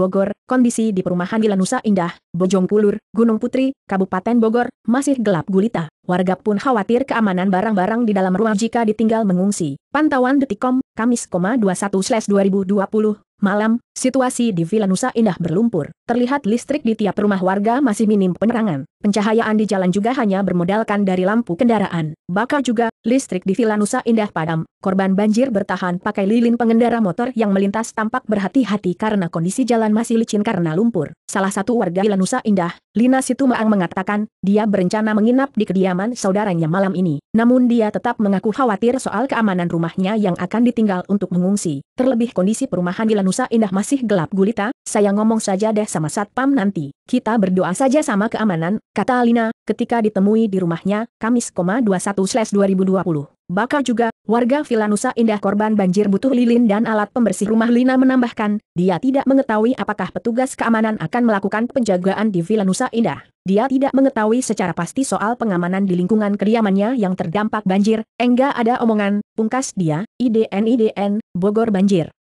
Bogor, kondisi di perumahan Villa Nusa Indah, Bojongkulur, Gunung Putri, Kabupaten Bogor, masih gelap gulita. Warga pun khawatir keamanan barang-barang di dalam rumah jika ditinggal mengungsi. Pantauan Detikom, Kamis, 21/2020, malam, Situasi di Villa Nusa Indah berlumpur, terlihat listrik di tiap rumah warga masih minim penerangan, pencahayaan di jalan juga hanya bermodalkan dari lampu kendaraan, Bakal juga, listrik di Villa Nusa Indah padam, korban banjir bertahan pakai lilin pengendara motor yang melintas tampak berhati-hati karena kondisi jalan masih licin karena lumpur. Salah satu warga Villa Nusa Indah, Lina Situmaang mengatakan, dia berencana menginap di kediaman saudaranya malam ini, namun dia tetap mengaku khawatir soal keamanan rumahnya yang akan ditinggal untuk mengungsi, terlebih kondisi perumahan Villa Nusa Indah masih masih gelap gulita, saya ngomong saja deh sama Satpam nanti. Kita berdoa saja sama keamanan, kata Alina, ketika ditemui di rumahnya, Kamis, 21-2020. Bakal juga, warga Villa Indah korban banjir butuh lilin dan alat pembersih rumah Lina menambahkan, dia tidak mengetahui apakah petugas keamanan akan melakukan penjagaan di Villa Indah. Dia tidak mengetahui secara pasti soal pengamanan di lingkungan kediamannya yang terdampak banjir, enggak ada omongan, pungkas dia, IDN IDN, Bogor banjir.